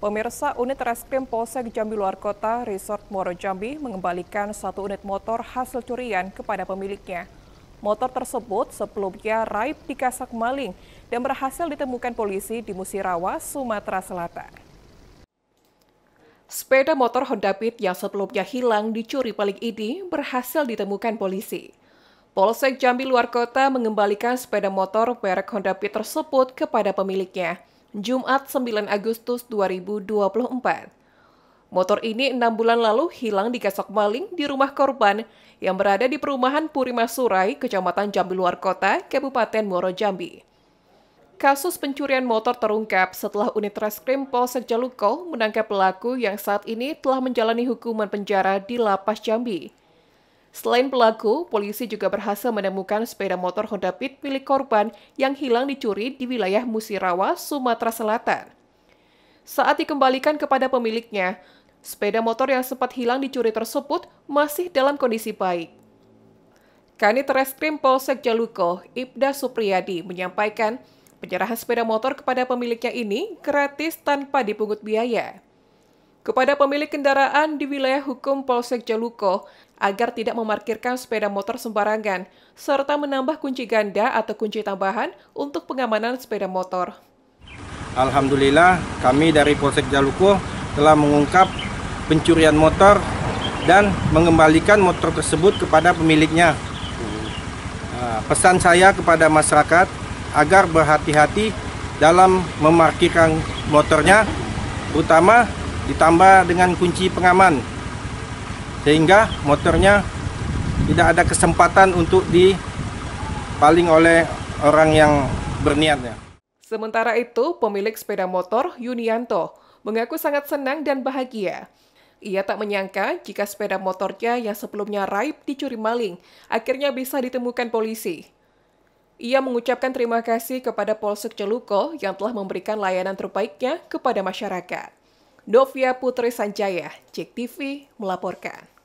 Pemirsa unit reskrim Polsek Jambi Luar Kota Resort Moro Jambi mengembalikan satu unit motor hasil curian kepada pemiliknya. Motor tersebut sebelumnya raib di Kasak Maling dan berhasil ditemukan polisi di Musirawa, Sumatera Selatan. Sepeda motor Honda Beat yang sebelumnya hilang dicuri paling ini berhasil ditemukan polisi. Polsek Jambi Luar Kota mengembalikan sepeda motor merek Honda Beat tersebut kepada pemiliknya. Jumat 9 Agustus 2024. Motor ini enam bulan lalu hilang digesok maling di rumah korban yang berada di perumahan Purima Surai, Kecamatan Jambi Luar Kota, Kabupaten Muaro Jambi. Kasus pencurian motor terungkap setelah unit reskrim Polsek Jalukol menangkap pelaku yang saat ini telah menjalani hukuman penjara di Lapas Jambi. Selain pelaku, polisi juga berhasil menemukan sepeda motor Honda Beat milik korban yang hilang dicuri di wilayah Musirawa, Sumatera Selatan. Saat dikembalikan kepada pemiliknya, sepeda motor yang sempat hilang dicuri tersebut masih dalam kondisi baik. Kanit Reskrim Polsek Jaluko, Ibda Supriyadi, menyampaikan penyerahan sepeda motor kepada pemiliknya ini gratis tanpa dipungut biaya kepada pemilik kendaraan di wilayah hukum Polsek Jaluko agar tidak memarkirkan sepeda motor sembarangan, serta menambah kunci ganda atau kunci tambahan untuk pengamanan sepeda motor. Alhamdulillah, kami dari Polsek Jaluko telah mengungkap pencurian motor dan mengembalikan motor tersebut kepada pemiliknya. Nah, pesan saya kepada masyarakat agar berhati-hati dalam memarkirkan motornya, utama ditambah dengan kunci pengaman sehingga motornya tidak ada kesempatan untuk dipaling oleh orang yang berniatnya. Sementara itu, pemilik sepeda motor Yunianto mengaku sangat senang dan bahagia. Ia tak menyangka jika sepeda motornya yang sebelumnya raib dicuri maling akhirnya bisa ditemukan polisi. Ia mengucapkan terima kasih kepada Polsek Celuko yang telah memberikan layanan terbaiknya kepada masyarakat. Novia Putri Sanjaya, Cek TV melaporkan.